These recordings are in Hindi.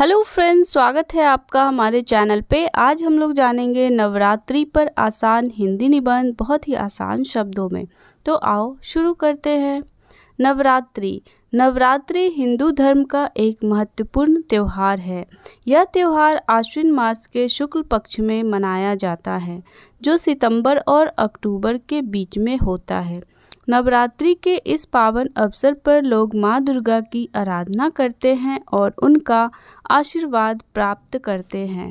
हेलो फ्रेंड्स स्वागत है आपका हमारे चैनल पे आज हम लोग जानेंगे नवरात्रि पर आसान हिंदी निबंध बहुत ही आसान शब्दों में तो आओ शुरू करते हैं नवरात्रि नवरात्रि हिंदू धर्म का एक महत्वपूर्ण त्यौहार है यह त्यौहार आश्विन मास के शुक्ल पक्ष में मनाया जाता है जो सितंबर और अक्टूबर के बीच में होता है नवरात्रि के इस पावन अवसर पर लोग माँ दुर्गा की आराधना करते हैं और उनका आशीर्वाद प्राप्त करते हैं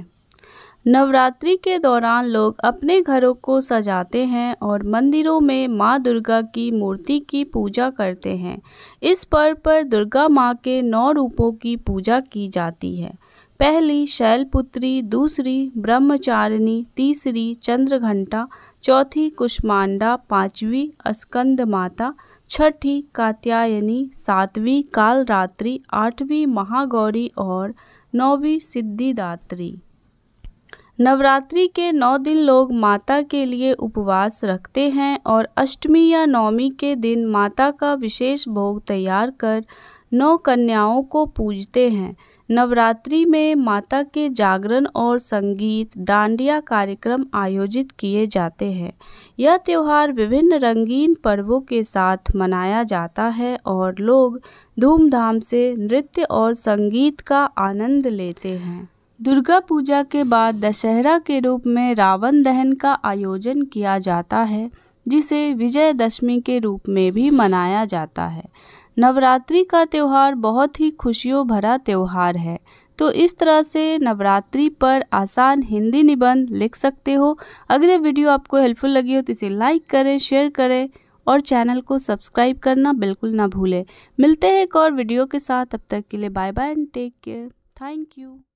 नवरात्रि के दौरान लोग अपने घरों को सजाते हैं और मंदिरों में माँ दुर्गा की मूर्ति की पूजा करते हैं इस पर्व पर दुर्गा माँ के नौ रूपों की पूजा की जाती है पहली शैलपुत्री दूसरी ब्रह्मचारिणी तीसरी चंद्रघंटा चौथी कुष्मांडा पांचवी अस्कंद माता छठी कात्यायनी सातवीं कालरात्रि आठवीं महागौरी और नौवीं सिद्धिदात्री नवरात्रि के नौ दिन लोग माता के लिए उपवास रखते हैं और अष्टमी या नवमी के दिन माता का विशेष भोग तैयार कर नौ कन्याओं को पूजते हैं नवरात्रि में माता के जागरण और संगीत डांडिया कार्यक्रम आयोजित किए जाते हैं यह त्यौहार विभिन्न रंगीन पर्वों के साथ मनाया जाता है और लोग धूमधाम से नृत्य और संगीत का आनंद लेते हैं दुर्गा पूजा के बाद दशहरा के रूप में रावण दहन का आयोजन किया जाता है जिसे विजयदशमी के रूप में भी मनाया जाता है नवरात्रि का त्यौहार बहुत ही खुशियों भरा त्यौहार है तो इस तरह से नवरात्रि पर आसान हिंदी निबंध लिख सकते हो अगर ये वीडियो आपको हेल्पफुल लगी हो तो इसे लाइक करें शेयर करें और चैनल को सब्सक्राइब करना बिल्कुल ना भूलें मिलते हैं एक और वीडियो के साथ अब तक के लिए bye bye and take care thank you